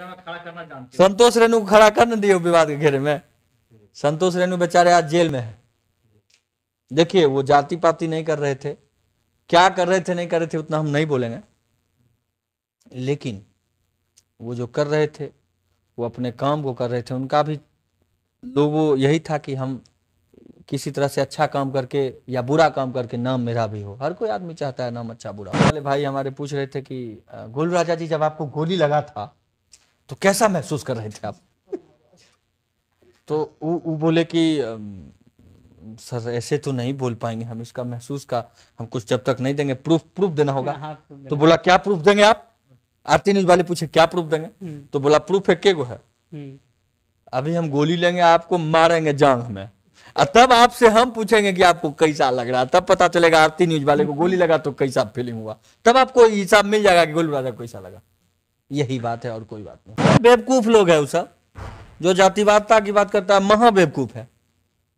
संतोष रेणु को खड़ा कर न दियो विवाद के घेरे में संतोष रेणु बेचारे आज जेल में है देखिए वो जाति पाति नहीं कर रहे थे क्या कर रहे थे नहीं कर रहे थे उतना हम नहीं बोलेंगे लेकिन वो जो कर रहे थे वो अपने काम को कर रहे थे उनका भी लोगों यही था कि हम किसी तरह से अच्छा काम करके या बुरा काम करके नाम मेरा भी हो हर कोई आदमी चाहता है नाम अच्छा बुरा वाले भाई हमारे पूछ रहे थे कि गोल राजा जी जब आपको गोली लगा था तो कैसा महसूस कर रहे थे आप तो वो बोले कि सर ऐसे तो नहीं बोल पाएंगे हम इसका महसूस का हम कुछ जब तक नहीं देंगे प्रूफ प्रूफ देना होगा हाँ, हाँ, तो बोला क्या प्रूफ देंगे आप आरती न्यूज वाले पूछे क्या प्रूफ देंगे हम्म। तो बोला प्रूफ है गो है हम्म। अभी हम गोली लेंगे आपको मारेंगे जांग में तब आपसे हम पूछेंगे कि आपको कैसा लग रहा तब पता चलेगा आरती न्यूज वाले को गोली लगा तो कैसा फीलिंग हुआ तब आपको हिसाब मिल जाएगा कि गोली वाला तो कैसा लगा यही बात है और कोई बात नहीं बेवकूफ लोग है उसका जो जातिवादता की बात करता है बेवकूफ है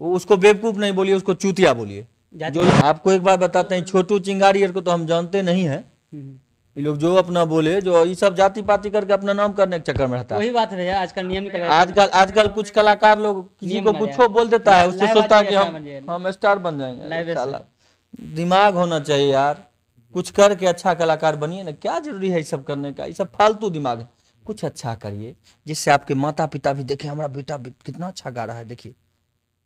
वो उसको बेवकूफ नहीं बोलिए उसको चूतिया बोलिए जो आपको एक बार बताते हैं छोटू चिंगारी को तो हम जानते नहीं है हम्म। ये लोग जो अपना बोले जो ये सब जाति पाति करके अपना नाम करने के चक्कर में रहता है वही बात है आजकल नियम आजकल आजकल कुछ कलाकार लोग किसी को कुछ बोल देता है उससे सोचता है कि हम हम स्टार बन जाएंगे दिमाग होना चाहिए यार कुछ करके अच्छा कलाकार बनिए ना क्या जरूरी है ये सब करने का ये सब फालतू दिमाग है कुछ अच्छा करिए जिससे आपके माता पिता भी देखें हमारा बेटा कितना अच्छा गा रहा है देखिए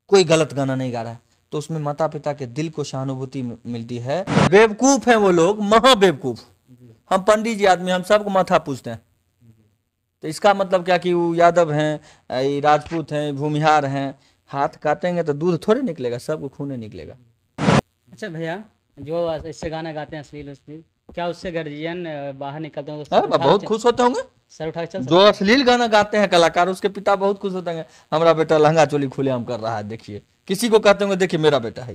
कोई गलत गाना नहीं गा रहा है तो उसमें माता पिता के दिल को सहानुभूति मिलती है बेवकूफ है वो लोग महा बेवकूफ हम पंडित जी आदमी हम सबको माथा पूछते हैं तो इसका मतलब क्या कि वो यादव हैं राजपूत हैं भूमिहार हैं हाथ काटेंगे तो दूध थोड़े निकलेगा सबको खूने निकलेगा अच्छा भैया जो इससे गाना गाते हैं अश्लील अश्लील क्या उससे गार्जियन बाहर निकलते हैं तो बहुत खुश होते होंगे सर उठा चल जो अश्लील गाना गाते हैं कलाकार उसके पिता बहुत खुश होते हैं हमारा बेटा लहंगा चोली हम कर रहा है देखिए किसी को कहते होंगे देखिए मेरा बेटा है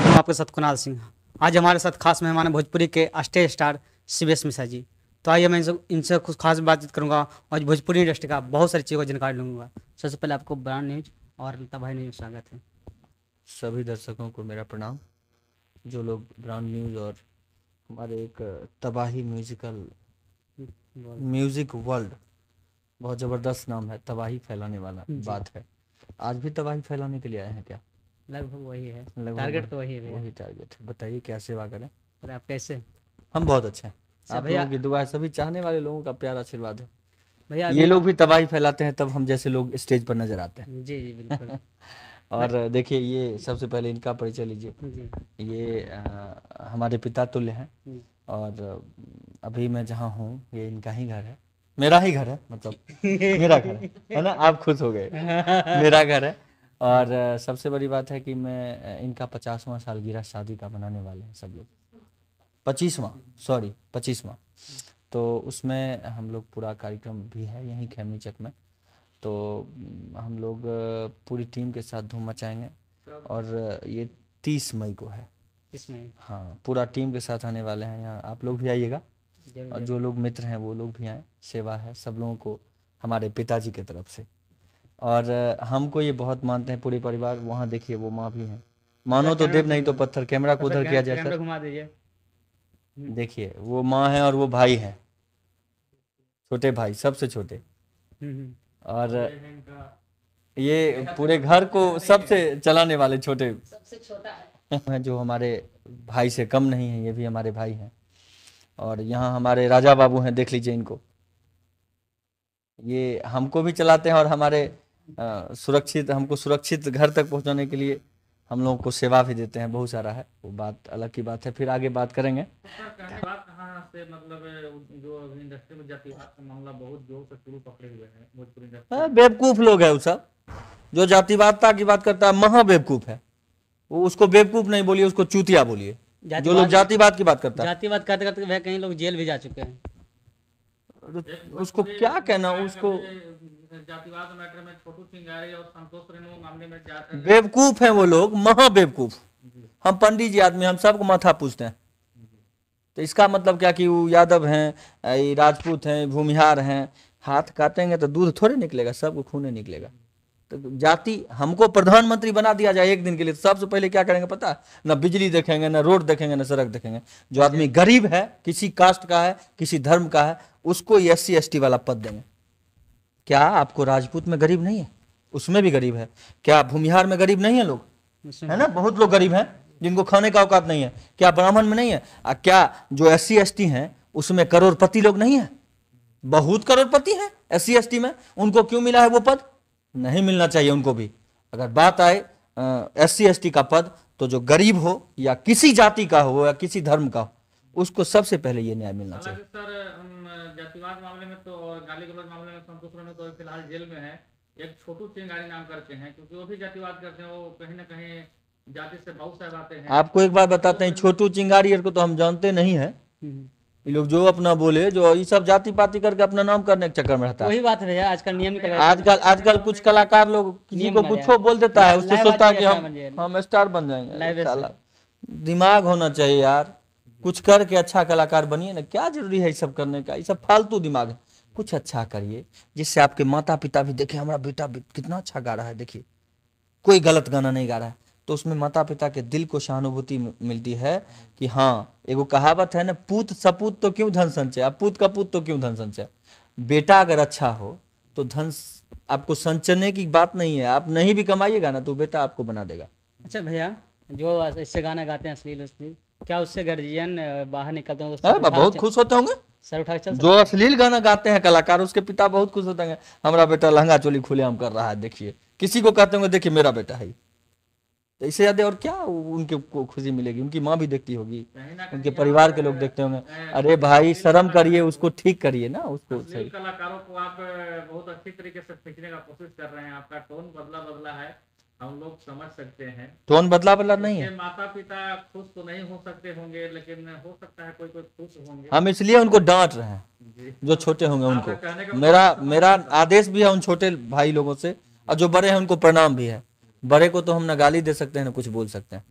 हम आपके साथ कुणाल सिंह आज हमारे साथ खास मेहमान है भोजपुरी के स्टेज स्टार शिवेश मिश्रा जी तो आइए मैं इनसे कुछ खास बातचीत करूंगा और भोजपुरी इंडस्ट्री का बहुत सारी चीज़ों को जानकारी लूंगा सबसे पहले आपको ब्रांड न्यूज और लता भाई न्यूज स्वागत है सभी दर्शकों को मेरा प्रणाम जो लोग ब्रांड न्यूज और हमारे एक तबाही म्यूजिकल म्यूजिक वर्ल्ड बहुत जबरदस्त नाम है तबाही फैलाने वाला बात है आज भी तबाही फैलाने के लिए आए हैं क्या लगभग वही है टारगेट तो वही है वही टारगेट है बताइए क्या सेवा करें अरे आप कैसे हम बहुत अच्छे हैं अच्छा आप लोगों की दुआ सभी चाहने वाले लोगों का प्यार आशीर्वाद है भैया ये लोग भी तबाही फैलाते हैं तब हम जैसे लोग स्टेज पर नजर आते हैं जी जी बिल्कुल और देखिए ये सबसे पहले इनका परिचय लीजिए ये आ, हमारे पिता तुल्य हैं और अभी मैं जहाँ हूँ ये इनका ही घर है मेरा ही घर है मतलब मेरा घर है है ना आप खुश हो गए मेरा घर है और सबसे बड़ी बात है कि मैं इनका पचासवा सालगिरह शादी का मनाने वाले हैं सब लोग पच्चीसवा सॉरी पच्चीसवा तो उसमें हम लोग पूरा कार्यक्रम भी है यहीं खेमी चक में तो हम्म, हम लोग पूरी टीम के साथ धूम मचाएंगे और ये तीस मई को है इसमें हाँ पूरा टीम के साथ आने वाले हैं यहाँ आप लोग भी आइएगा और जो लोग मित्र हैं वो लोग भी आए सेवा है सब लोगों को हमारे पिताजी की तरफ से और हमको ये बहुत मानते हैं पूरे परिवार वहाँ देखिए वो माँ भी हैं मानो अच्छा, तो देव नहीं तो पत्थर कैमरा को अच्छा, उधर किया जाए हम्म। देखिए वो माँ है और वो भाई है छोटे भाई सबसे छोटे हम्म, और ये तो पूरे घर को सबसे चलाने वाले छोटे सबसे छोटा है जो हमारे भाई से कम नहीं है ये भी हमारे भाई हैं और यहाँ हमारे राजा बाबू हैं देख लीजिए इनको ये हमको भी चलाते हैं और हमारे आ, सुरक्षित हमको सुरक्षित घर तक पहुँचाने के लिए हम लोगों को सेवा भी देते हैं बहुत सारा है वो बात अलग की बात है फिर आगे बात करेंगे से मतलब जो इंडस्ट्री में जातिवाद का मामला बहुत जोर से शुरू पकड़े हुए हैं हाँ, बेवकूफ लोग है सब जो जातिवादता की बात करता है महा बेवकूफ है वो उसको बेवकूफ नहीं बोलिए उसको चूतिया बोलिए जो लोग जातिवाद की बात करता है जातिवाद करते करते वह कहीं लोग जेल भी जा चुके हैं उसको क्या कहना उसको जातिवाद मैटर में छोटू सिंगारी और संतोष रेणु मामले में जाते हैं बेवकूफ हैं वो लोग महा बेवकूफ हम पंडित जी आदमी हम सबको माथा पूछते हैं तो इसका मतलब क्या कि वो यादव हैं राजपूत हैं भूमिहार हैं हाथ काटेंगे तो दूध थोड़े निकलेगा सबको खूने निकलेगा तो जाति हमको प्रधानमंत्री बना दिया जाए एक दिन के लिए तो सबसे पहले क्या करेंगे पता ना बिजली देखेंगे ना रोड देखेंगे ना सड़क देखेंगे जो आदमी गरीब है किसी कास्ट का है किसी धर्म का है उसको एस सी एस टी वाला पद देंगे क्या आपको राजपूत में गरीब नहीं है उसमें भी गरीब है क्या भूमिहार में गरीब नहीं है लोग है ना बहुत लोग गरीब हैं जिनको खाने का औकात नहीं है क्या ब्राह्मण में नहीं है आ, क्या जो एस सी एस टी हैं उसमें करोड़पति लोग नहीं है बहुत करोड़पति हैं एस सी एस टी में उनको क्यों मिला है वो पद नहीं मिलना चाहिए उनको भी अगर बात आए एस सी एस टी का पद तो जो गरीब हो या किसी जाति का हो या किसी धर्म का हो उसको सबसे पहले ये न्याय मिलना चाहिए सर जातिवाद मामले में तो गाली गलौज मामले में संतोष में तो, तो फिलहाल जेल में है एक छोटू सिंह गाड़ी नाम करते हैं क्योंकि वो भी जातिवाद करते हैं वो कहीं ना कहीं से बहुत आते हैं आपको एक बात बताते हैं छोटू चिंगारी को तो हम जानते नहीं है हम्म। ये लोग जो अपना बोले जो ये सब जाति पाति करके अपना नाम करने के चक्कर में रहता है वही बात है आजकल नियम आजकल आजकल कुछ कलाकार लोग किसी को कुछ बोल देता है उससे सोचता है कि हम हम स्टार बन जाएंगे दिमाग होना चाहिए यार कुछ करके अच्छा कलाकार बनिए ना क्या जरूरी है ये सब करने का ये सब फालतू दिमाग है कुछ अच्छा करिए जिससे आपके माता पिता भी देखे हमारा बेटा कितना अच्छा गा रहा है देखिए कोई गलत गाना नहीं गा रहा है तो उसमें माता पिता के दिल को सहानुभूति मिलती है कि हाँ एगो कहावत है ना पूत सपूत तो क्यों धन संचय अब पूत का पूत तो क्यों धन संचय बेटा अगर अच्छा हो तो धन आपको संचने की बात नहीं है आप नहीं भी कमाइएगा ना तो बेटा आपको बना देगा अच्छा भैया जो इससे गाना गाते हैं अश्लील अश्लील क्या उससे गार्जियन बाहर निकलते हैं तो हाँ, बहुत खुश होते होंगे सर उठा चल जो अश्लील गाना गाते हैं कलाकार उसके पिता बहुत खुश होते हैं हमारा बेटा लहंगा चोली खुले हम कर रहा है देखिए किसी को कहते होंगे देखिए मेरा बेटा है तो इससे ज़्यादा और क्या उनके खुशी मिलेगी उनकी माँ भी देखती होगी उनके परिवार के लोग देखते होंगे अरे भाई शर्म करिए उसको ठीक करिए ना उसको सही कलाकारों को आप बहुत अच्छी तरीके से सीखने का कोशिश कर रहे हैं आपका टोन बदला बदला है हम लोग समझ सकते हैं टोन बदला बदला नहीं है माता पिता खुश तो नहीं हो सकते होंगे लेकिन हो सकता है कोई कोई खुश होंगे हम इसलिए उनको डांट रहे हैं जो छोटे होंगे उनको मतलब मेरा मेरा आदेश भी है उन छोटे भाई लोगों से और जो बड़े हैं उनको प्रणाम भी है बड़े को तो हम ना गाली दे सकते हैं ना कुछ बोल सकते हैं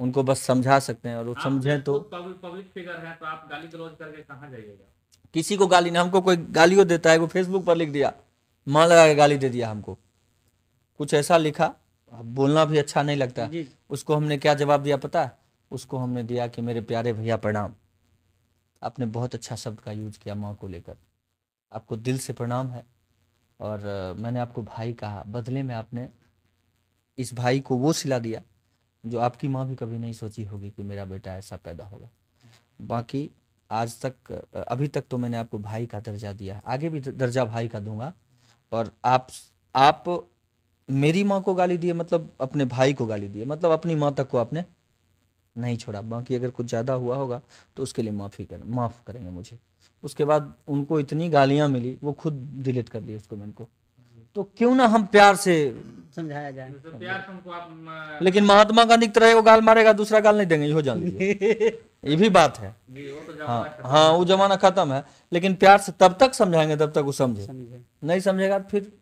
उनको बस समझा सकते हैं और वो हाँ, समझे तो पब्लिक फिगर है तो आप गाली गलौज करके कहाँ जाइएगा किसी को गाली ना हमको कोई गालियों देता है वो फेसबुक पर लिख दिया माँ लगा के गाली दे दिया हमको कुछ ऐसा लिखा बोलना भी अच्छा नहीं लगता उसको हमने क्या जवाब दिया पता उसको हमने दिया कि मेरे प्यारे भैया प्रणाम आपने बहुत अच्छा शब्द का यूज किया माँ को लेकर आपको दिल से प्रणाम है और मैंने आपको भाई कहा बदले में आपने इस भाई को वो सिला दिया जो आपकी माँ भी कभी नहीं सोची होगी कि मेरा बेटा ऐसा पैदा होगा बाकी आज तक अभी तक तो मैंने आपको भाई का दर्जा दिया आगे भी दर्जा भाई का दूंगा और आप आप मेरी माँ को गाली दिए मतलब अपने भाई को गाली दिए मतलब अपनी माँ तक को आपने नहीं छोड़ा बाकी अगर कुछ ज़्यादा हुआ होगा तो उसके लिए माफ़ी कर माफ़ करेंगे मुझे उसके बाद उनको इतनी गालियाँ मिली वो खुद डिलीट कर दिए उस कमेंट को तो क्यों ना हम प्यार से समझाया जाए तो प्यार तुमको आप लेकिन महात्मा गांधी तरह वो गाल मारेगा दूसरा गाल नहीं देंगे हो जान ये भी बात है तो हाँ हाँ वो जमाना खत्म है लेकिन प्यार से तब तक समझाएंगे तब तक वो समझे नहीं समझेगा तो फिर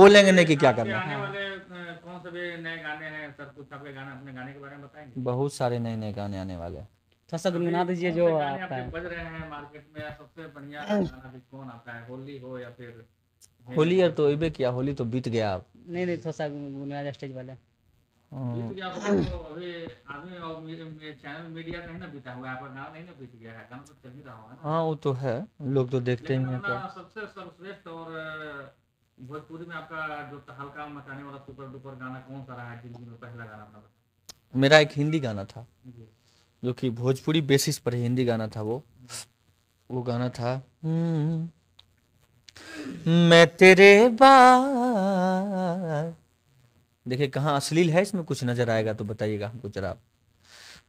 बोलेंगे नहीं कि क्या करना है बहुत सारे नए नए गाने आने वाले हैं थोड़ा सा गुनगुना जो आपका बज रहे हैं मार्केट में सबसे बढ़िया गाना कौन आता है होली हो या फिर हम्म। होली यार तो अबे किया होली तो बीत गया अब नहीं नहीं थोड़ा सा गुनगुना स्टेज वाला हाँ।, तो तो हाँ वो तो है लोग तो देखते ही हैं सबसे सर्वश्रेष्ठ और भोजपुरी में आपका जो हल्का मचाने वाला सुपर डुपर गाना कौन सा रहा जिंदगी में पहला गाना अपना मेरा एक हिंदी गाना था जो कि भोजपुरी बेसिस पर हिंदी गाना था वो वो गाना था हम्म, मैं तेरे बार देखिए कहाँ अश्लील है इसमें कुछ नजर आएगा तो बताइएगा हमको जरा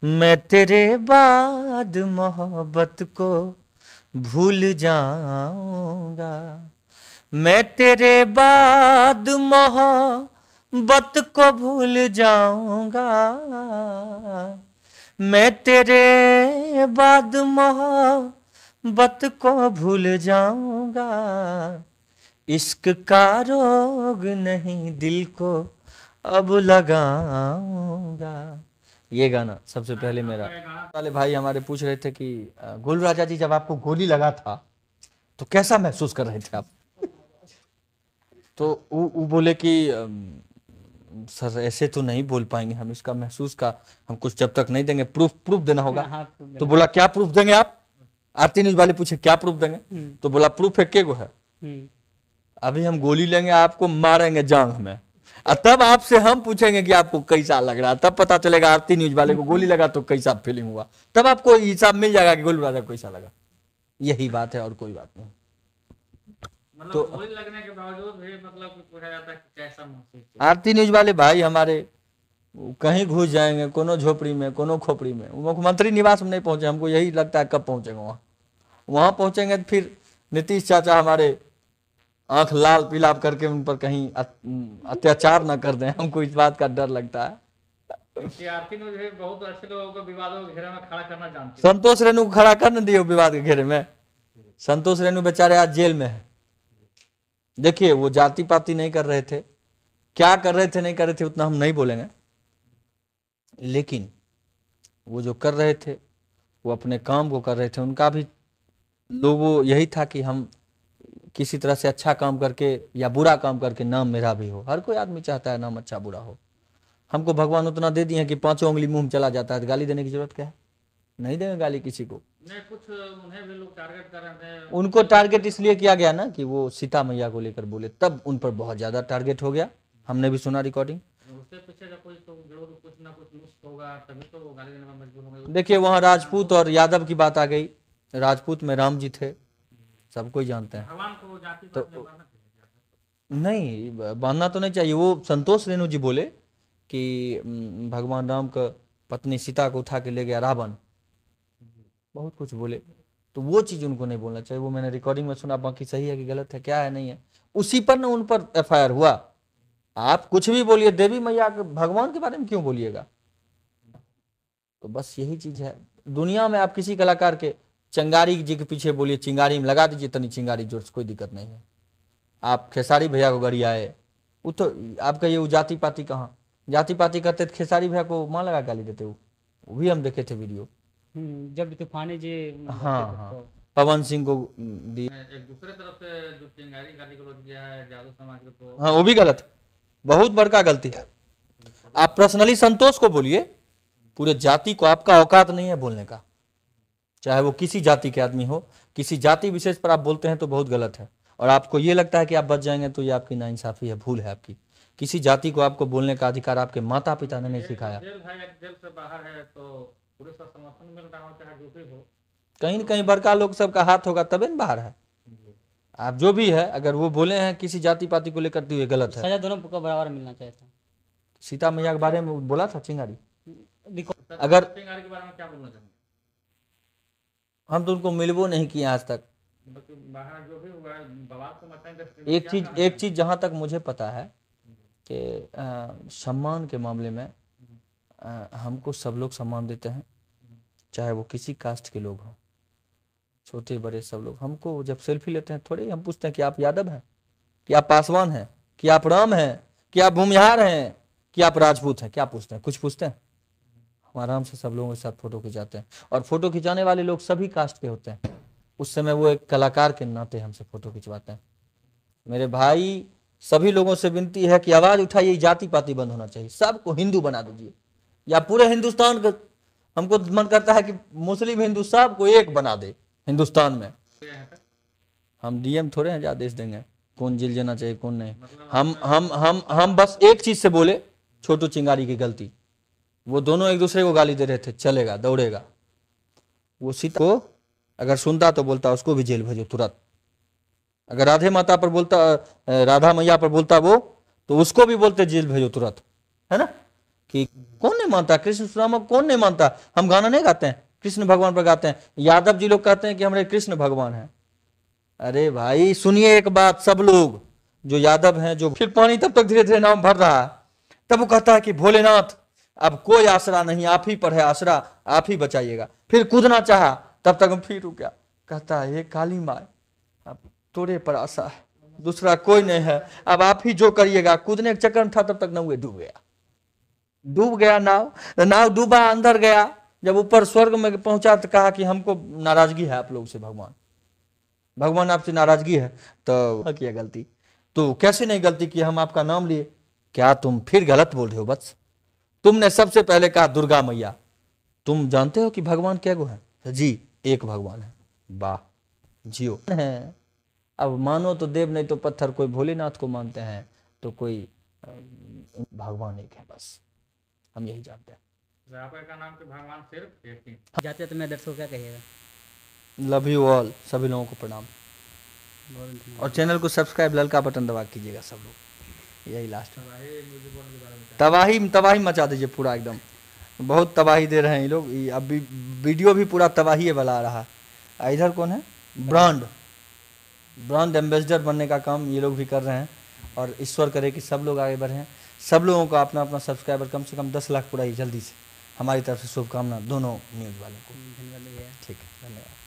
मैं तेरे बाद मोहब्बत को भूल जाऊंगा मैं तेरे बाद मोहब्बत को भूल जाऊंगा मैं तेरे बाद मोहब्बत बत को भूल जाऊंगा इश्क का रोग नहीं दिल को अब लगाऊंगा ये गाना सबसे पहले मेरा वाले भाई हमारे पूछ रहे थे कि गोल राजा जी जब आपको गोली लगा था तो कैसा महसूस कर रहे थे आप तो वो बोले कि सर ऐसे तो नहीं बोल पाएंगे हम इसका महसूस का हम कुछ जब तक नहीं देंगे प्रूफ प्रूफ देना होगा हाँ, हाँ, तो बोला क्या प्रूफ देंगे आप आरती न्यूज वाले पूछे क्या प्रूफ देंगे हम्म। तो बोला प्रूफ है के गो है हम्म। अभी हम गोली लेंगे आपको मारेंगे जांग में और तब आपसे हम पूछेंगे कि आपको कैसा लग रहा है तब पता चलेगा आरती न्यूज वाले को गोली लगा तो कैसा फीलिंग हुआ तब आपको हिसाब मिल जाएगा कि गोली राजा कैसा लगा यही बात है और कोई बात नहीं मतलब तो तो लगने के बावजूद भी मतलब पूछा जाता है कैसा आरती न्यूज वाले भाई हमारे कहीं घुस जाएंगे कोनो झोपड़ी में कोनो खोपड़ी में मुख्यमंत्री निवास में नहीं पहुंचे हमको यही लगता है कब पहुंचेंगे वहाँ वहाँ पहुंचेंगे तो फिर नीतीश चाचा हमारे आंख लाल पीलाब करके उन पर कहीं अत्याचार ना कर दें हमको इस बात का डर लगता है विवादों के घेरे में खड़ा करना जानते संतोष रेणु को खड़ा कर दिए विवाद के घेरे में संतोष रेणु बेचारे आज जेल में है देखिए वो जाति पाति नहीं कर रहे थे क्या कर रहे थे नहीं कर रहे थे उतना हम नहीं बोलेंगे लेकिन वो जो कर रहे थे वो अपने काम को कर रहे थे उनका भी लोगो तो यही था कि हम किसी तरह से अच्छा काम करके या बुरा काम करके नाम मेरा भी हो हर कोई आदमी चाहता है नाम अच्छा बुरा हो हमको भगवान उतना दे दिए कि पांचों उंगली मुंह में चला जाता है तो गाली देने की जरूरत क्या है नहीं देंगे गाली किसी को कुछ उन्हें भी लोग टारगेट कर रहे थे उनको टारगेट इसलिए किया गया ना कि वो सीता मैया को लेकर बोले तब उन पर बहुत ज्यादा टारगेट हो गया हमने भी सुना रिकॉर्डिंग उसके पीछे कोई तो कुछ ना कुछ होगा तभी तो गाली देने में मजबूर होंगे देखिए वहाँ राजपूत और यादव की बात आ गई राजपूत में राम जी थे सब कोई जानते हैं तो नहीं बांधना तो नहीं चाहिए वो संतोष रेणु जी बोले कि भगवान राम का पत्नी सीता को उठा के ले गया रावण बहुत कुछ बोले तो वो चीज़ उनको नहीं बोलना चाहिए वो मैंने रिकॉर्डिंग में सुना बाकी सही है कि गलत है क्या है नहीं है उसी पर ना उन पर एफ हुआ आप कुछ भी बोलिए देवी मैया भगवान के बारे में क्यों बोलिएगा तो बस यही चीज है दुनिया में आप किसी कलाकार के चिंगारी जी के पीछे बोलिए चिंगारी में लगा दीजिए तनी चिंगारी जोर कोई दिक्कत नहीं है आप खेसारी भैया को गरी आए वो तो आपका ये जाति पाति कहाँ जाति पाति करते खेसारी भैया को माँ लगा गाली देते वो वो भी हम देखे थे वीडियो हम्म, जब तूफानी जी हाँ हाँ तो। पवन सिंह को दी एक दूसरे तरफ से जो चिंगारी गाली गलौज किया है जादू समाज को तो। हाँ वो भी गलत है बहुत बड़का गलती है आप पर्सनली संतोष को बोलिए पूरे जाति को आपका औकात नहीं है बोलने का चाहे वो किसी जाति के आदमी हो किसी जाति विशेष पर आप बोलते हैं तो बहुत गलत है और आपको ये लगता है कि आप बच जाएंगे तो ये आपकी नाइंसाफी है भूल है आपकी किसी जाति को आपको बोलने का अधिकार आपके माता पिता ने नहीं सिखाया तो कहीं न कहीं बड़का लोग सबका हाथ होगा तबे ना बाहर है आप जो भी है अगर वो बोले हैं किसी जाति पाति को लेकर तो ये गलत है सजा दोनों को बराबर मिलना चाहिए था सीता मैया के बारे में बोला था चिंगारी अगर चिंगारी के बारे में क्या बोलना चाहेंगे हम तो उनको मिलवो नहीं किए आज तक तो एक चीज एक चीज जहाँ तक मुझे पता है कि सम्मान के मामले में आ, हमको सब लोग सम्मान देते हैं चाहे वो किसी कास्ट के लोग हों छोटे बड़े सब लोग हमको जब सेल्फी लेते हैं थोड़े हम पूछते हैं कि आप यादव हैं कि आप पासवान हैं कि आप राम हैं कि आप भूमिहार हैं कि आप राजपूत हैं क्या पूछते हैं कुछ पूछते हैं हम आराम से सब लोगों के साथ फोटो खिंचाते हैं और फोटो खिंचाने वाले लोग सभी कास्ट के होते हैं उस समय वो एक कलाकार के नाते हमसे फोटो खिंचवाते हैं मेरे भाई सभी लोगों से विनती है कि आवाज उठाइए जाति पाति बंद होना चाहिए सबको हिंदू बना दीजिए या पूरे हिंदुस्तान का हमको मन करता है कि मुस्लिम हिंदू सबको एक बना दे हिंदुस्तान में तो हम डीएम थोड़े हैं जो आदेश देंगे कौन जेल जाना चाहिए कौन नहीं मतलब हम हम हम हम बस एक चीज से बोले छोटू चिंगारी की गलती वो दोनों एक दूसरे को गाली दे रहे थे चलेगा दौड़ेगा वो सीता को अगर सुनता तो बोलता उसको भी जेल भेजो तुरंत अगर राधे माता पर बोलता राधा मैया पर बोलता वो तो उसको भी बोलते जेल भेजो तुरंत है ना कि कौन नहीं मानता कृष्ण सुनामा कौन नहीं मानता हम गाना नहीं गाते हैं कृष्ण भगवान पर गाते हैं यादव जी लोग कहते हैं कि हमारे कृष्ण भगवान हैं अरे भाई सुनिए एक बात सब लोग जो यादव हैं जो फिर पानी तब तक धीरे धीरे नाम भर रहा है तब वो कहता है कि भोलेनाथ अब कोई आसरा नहीं आप ही पर है आसरा आप ही बचाइएगा फिर कूदना चाह तब तक हम फिर रुक गया कहता है ये काली माए अब तोरे पर आशा है दूसरा कोई नहीं है अब आप ही जो करिएगा कूदने के चक्कर था तब तक ना डूब गया डूब गया नाव नाव डूबा अंदर गया जब ऊपर स्वर्ग में पहुंचा तो कहा कि हमको नाराजगी है आप लोग से भगवान भगवान आपसे नाराजगी है तो हाँ, किया गलती तो कैसे नहीं गलती की हम आपका नाम लिए क्या तुम फिर गलत बोल रहे हो बस तुमने सबसे पहले कहा दुर्गा मैया तुम जानते हो कि भगवान क्या गो है जी एक भगवान है वाह जियो है अब मानो तो देव नहीं तो पत्थर कोई भोलेनाथ को मानते हैं तो कोई भगवान एक है बस हम यही जानते हैं तो हाँ, जाते तो मैं दर्शकों क्या कहिएगा लव यू ऑल सभी लोगों को प्रणाम और चैनल को सब्सक्राइब ललका बटन दबा कीजिएगा सब लोग यही लास्ट तबाही तबाही मचा दीजिए पूरा एकदम बहुत तबाही दे रहे हैं ये लोग अब वीडियो भी पूरा तबाही वाला आ रहा है इधर कौन है ब्रांड ब्रांड एम्बेसडर बनने का काम ये लोग भी कर रहे हैं और ईश्वर करे कि सब लोग आगे बढ़ें सब लोगों को अपना अपना सब्सक्राइबर कम से कम दस लाख पूरा ही जल्दी से हमारी तरफ से शुभकामना दोनों न्यूज़ वालों को धन्यवाद ठीक है धन्यवाद